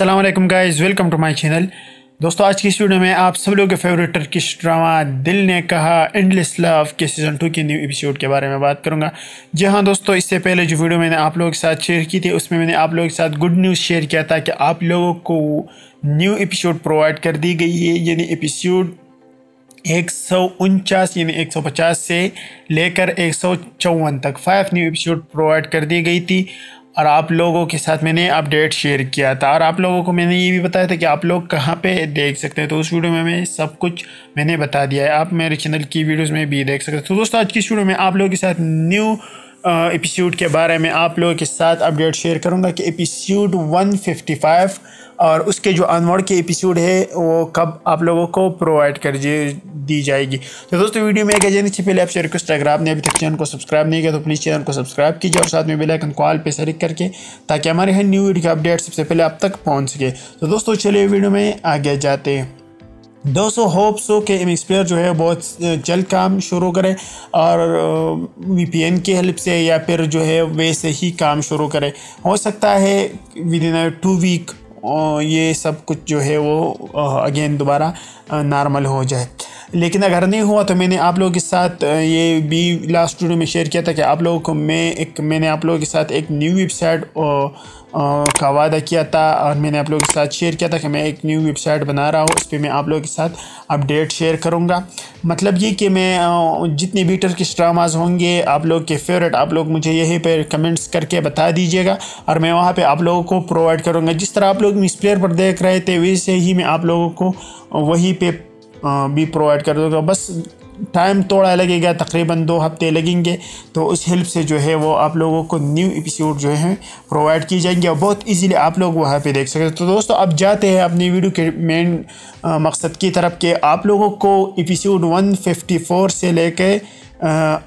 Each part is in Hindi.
Aslam guys welcome to my channel दोस्तों आज की इस वीडियो में आप सब लोगों के favourite Turkish drama Dil Ne Kaha endless love के सीज़न टू के न्यू एपिसोड के बारे में बात करूंगा जी हाँ दोस्तों इससे पहले जो वीडियो मैंने आप लोगों के साथ शेयर की थी उसमें मैंने आप लोगों के साथ गुड न्यूज़ शेयर किया था कि आप लोगों को न्यू एपिसोड प्रोवाइड कर दी गई है यानी एपिसोड एक सौ उनचास यानी एक सौ पचास से लेकर एक सौ चौवन तक फाइव न्यू एपिसोड प्रोवाइड कर दी गई थी और आप लोगों के साथ मैंने अपडेट शेयर किया था और आप लोगों को मैंने ये भी बताया था कि आप लोग कहाँ पे देख सकते हैं तो उस वीडियो में मैं सब कुछ मैंने बता दिया है आप मेरे चैनल की वीडियोस में भी देख सकते हैं तो दोस्तों आज की इस वीडियो में आप लोगों के साथ न्यू एपिसोड के बारे में आप लोगों के साथ अपडेट शेयर करूंगा कि एपिसोड 155 और उसके जो अनवर्ड के एपिसोड है वो कब आप लोगों को प्रोवाइड कर दी जाएगी तो दोस्तों वीडियो में आगे जाने से पहले आपसे रिक्वेस्ट अगर आपने अभी तक चैनल को सब्सक्राइब नहीं किया तो प्लीज़ चैनल को सब्सक्राइब कीजिए और साथ में बेलाइकन कॉल पर सेलेक्ट करके ताकि हमारे यहाँ न्यू वीडियो का अपडेट सबसे पहले आप तक पहुँच सके तो दोस्तों चलिए वीडियो में आगे जाते हैं दोस्तों होप सो के एम एक्सपेयर जो है बहुत जल्द काम शुरू करें और वीपीएन की हेल्प से या फिर जो है वैसे ही काम शुरू करें हो सकता है विद इन टू वीक ये सब कुछ जो है वो अगेन दोबारा नॉर्मल हो जाए लेकिन अगर नहीं हुआ तो मैंने आप लोगों के साथ ये भी लास्ट वीडियो में शेयर किया था कि आप लोगों को मैं एक मैंने आप लोगों के साथ एक न्यू वेबसाइट का वादा किया था और मैंने आप लोगों के साथ शेयर किया था कि मैं एक न्यू वेबसाइट बना रहा हूँ उस पर मैं आप लोगों के साथ अपडेट शेयर करूँगा मतलब ये कि मैं जितने भी टर्किश ड्रामाज होंगे आप लोग के फेवरेट आप लोग मुझे यहीं पर कमेंट्स करके बता दीजिएगा और मैं वहाँ पर आप लोगों को प्रोवाइड करूँगा जिस तरह आप लोग मिस प्लेयर पर देख रहे थे वैसे ही मैं आप लोगों को वहीं पर भी प्रोवाइड कर दोगे तो बस टाइम थोड़ा लगेगा तकरीबन दो हफ्ते लगेंगे तो उस हेल्प से जो है वो आप लोगों को न्यू एपिसोड जो है प्रोवाइड की जाएंगे और बहुत इजीली आप लोग वहाँ पे देख सकते हैं तो दोस्तों अब जाते हैं अपनी वीडियो के मेन मकसद की तरफ के आप लोगों को एपिसोड 154 से लेके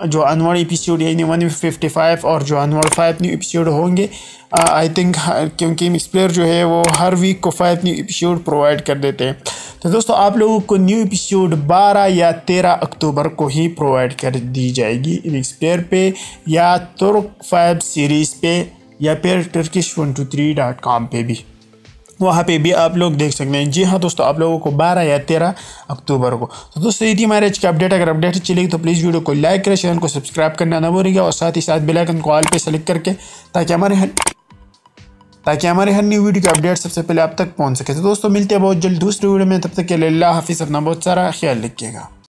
जो अनवर एपिसोड यानी वन फिफ्टी फाइव और जो अनवर फाइव न्यू एपिसोड होंगे आई थिंक क्योंकि मिक्स प्लेयर जो है वो हर वीक को फाइव न्यू एपिसोड प्रोवाइड कर देते हैं तो दोस्तों आप लोगों को न्यू एपिसोड 12 या 13 अक्टूबर को ही प्रोवाइड कर दी जाएगी रिक्स प्लेयर पे या तुर्क फाइव सीरीज़ पे या फिर Turkish one two three dot com पर भी वहाँ पे भी आप लोग देख सकते हैं जी हाँ दोस्तों आप लोगों को 12 या 13 अक्टूबर को तो दोस्तों यदि हमारे आज का अपडेट अगर अपडेट चलेगी तो प्लीज़ वीडियो को लाइक करें चैनल को सब्सक्राइब करना ना भूलिएगा और साथ ही साथ बेलाइकन को ऑल पे सेलेक्ट करके ताकि हमारे ताकि हमारे हर न्यू वीडियो की अपडेट सबसे पहले आप तक पहुँच सके तो दोस्तों मिलते हैं बहुत जल्द दूसरी वीडियो में तब तक के लिए हाफिज़ अपना बहुत सारा ख्याल रखिएगा